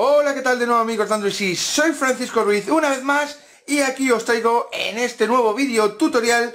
Hola, ¿qué tal de nuevo amigos de y Soy Francisco Ruiz una vez más y aquí os traigo en este nuevo vídeo tutorial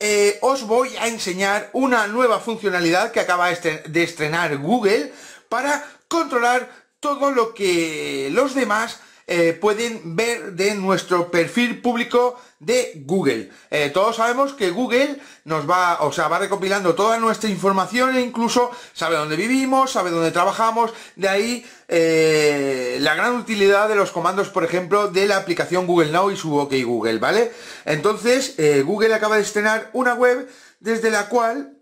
eh, os voy a enseñar una nueva funcionalidad que acaba de estrenar Google para controlar todo lo que los demás eh, pueden ver de nuestro perfil público de Google. Eh, todos sabemos que Google nos va, o sea, va recopilando toda nuestra información e incluso sabe dónde vivimos, sabe dónde trabajamos, de ahí eh, la gran utilidad de los comandos, por ejemplo, de la aplicación Google Now y su OK Google, ¿vale? Entonces, Google acaba de estrenar una web desde la cual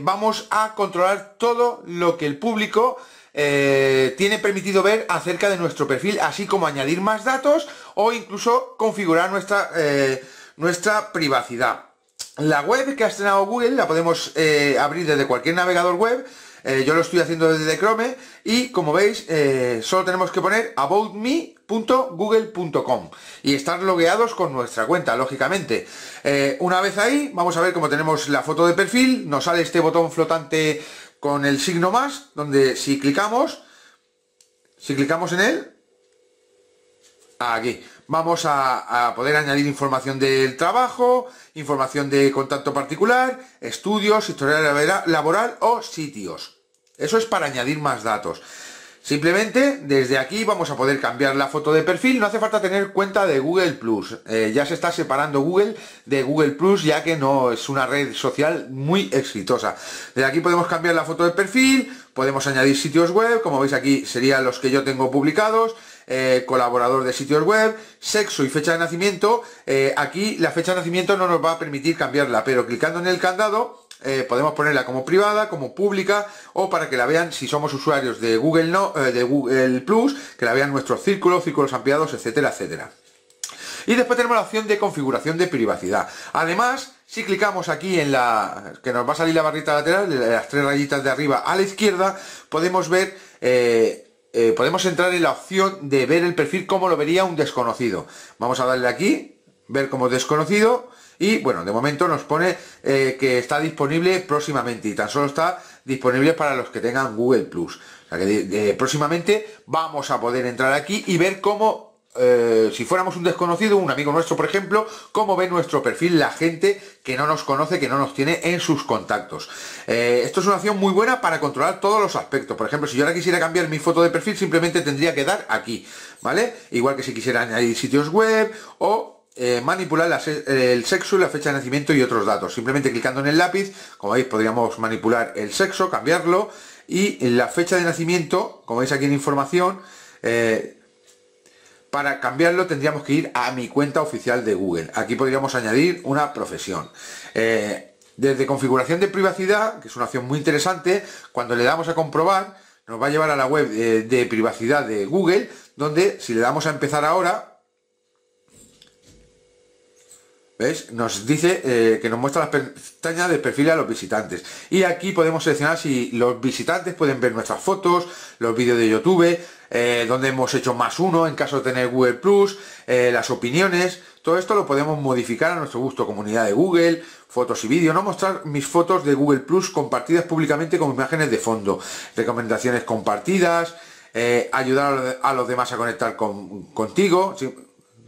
vamos a controlar todo lo que el público eh, tiene permitido ver acerca de nuestro perfil, así como añadir más datos o incluso configurar nuestra, eh, nuestra privacidad. La web que ha estrenado Google la podemos eh, abrir desde cualquier navegador web. yo lo estoy haciendo desde Chrome y como veis solo tenemos que poner aboutme.google.com y estar logueados con nuestra cuenta, lógicamente. una vez ahí, vamos a ver cómo tenemos la foto de perfil, nos sale este botón flotante con el signo más, donde si clicamos, si clicamos en él, aquí, vamos a, poder añadir información del trabajo, información de contacto particular, estudios, historial laboral o sitios. Eso es para añadir más datos. Simplemente desde aquí vamos a poder cambiar la foto de perfil, no hace falta tener cuenta de Google Plus, eh, ya se está separando Google de Google Plus ya que no es una red social muy exitosa. Desde aquí podemos cambiar la foto de perfil, podemos añadir sitios web, como veis aquí serían los que yo tengo publicados, eh, colaborador de sitios web, sexo y fecha de nacimiento, eh, aquí la fecha de nacimiento no nos va a permitir cambiarla, pero clicando en el candado eh, podemos ponerla como privada, como pública, o para que la vean si somos usuarios de Google, no, eh, de Google Plus, que la vean nuestros círculos, círculos ampliados, etcétera, etcétera. Y después tenemos la opción de configuración de privacidad. Además, si clicamos aquí en la que nos va a salir la barrita lateral, las tres rayitas de arriba a la izquierda, podemos ver, eh, podemos entrar en la opción de ver el perfil como lo vería un desconocido. Vamos a darle aquí ver como desconocido y bueno, de momento nos pone eh, que está disponible próximamente y tan solo está disponible para los que tengan Google Plus. que próximamente vamos a poder entrar aquí y ver cómo, eh, si fuéramos un desconocido, un amigo nuestro por ejemplo, cómo ve nuestro perfil la gente que no nos conoce, que no nos tiene en sus contactos. Eh, esto es una opción muy buena para controlar todos los aspectos. Por ejemplo, si yo ahora quisiera cambiar mi foto de perfil, simplemente tendría que dar aquí, ¿vale? Igual que si quisiera añadir sitios web o eh, manipular el sexo la fecha de nacimiento y otros datos. Simplemente clicando en el lápiz, como veis, podríamos manipular el sexo, cambiarlo, y la fecha de nacimiento, como veis aquí en información, eh, para cambiarlo tendríamos que ir a mi cuenta oficial de Google. Aquí podríamos añadir una profesión. Eh, desde configuración de privacidad, que es una opción muy interesante, cuando le damos a comprobar, nos va a llevar a la web de privacidad de Google, donde si le damos a empezar ahora, ves Nos dice eh, que nos muestra la pestaña de perfil a los visitantes. Y aquí podemos seleccionar si los visitantes pueden ver nuestras fotos, los vídeos de YouTube, eh, donde hemos hecho más uno en caso de tener Google Plus, eh, las opiniones. Todo esto lo podemos modificar a nuestro gusto, comunidad de Google, fotos y vídeo. No mostrar mis fotos de Google Plus compartidas públicamente con imágenes de fondo, recomendaciones compartidas, ayudar a los demás a conectar contigo. ¿sí?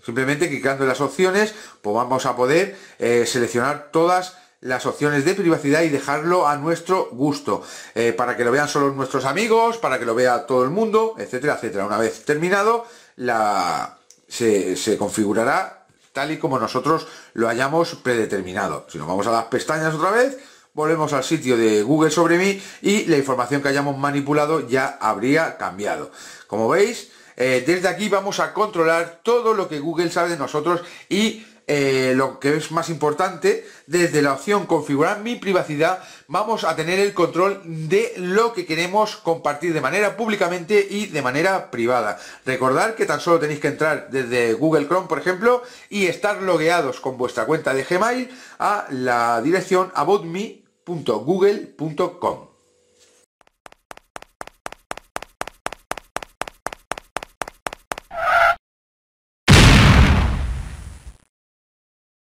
Simplemente clicando en las opciones, pues vamos a poder eh, seleccionar todas las opciones de privacidad y dejarlo a nuestro gusto eh, para que lo vean solo nuestros amigos para que lo vea todo el mundo etcétera etcétera una vez terminado la se, se configurará tal y como nosotros lo hayamos predeterminado si nos vamos a las pestañas otra vez volvemos al sitio de Google sobre mí y la información que hayamos manipulado ya habría cambiado como veis eh, desde aquí vamos a controlar todo lo que Google sabe de nosotros y eh, lo que es más importante, desde la opción configurar mi privacidad, vamos a tener el control de lo que queremos compartir de manera públicamente y de manera privada. recordar que tan solo tenéis que entrar desde Google Chrome, por ejemplo, y estar logueados con vuestra cuenta de Gmail a la dirección aboutme.google.com.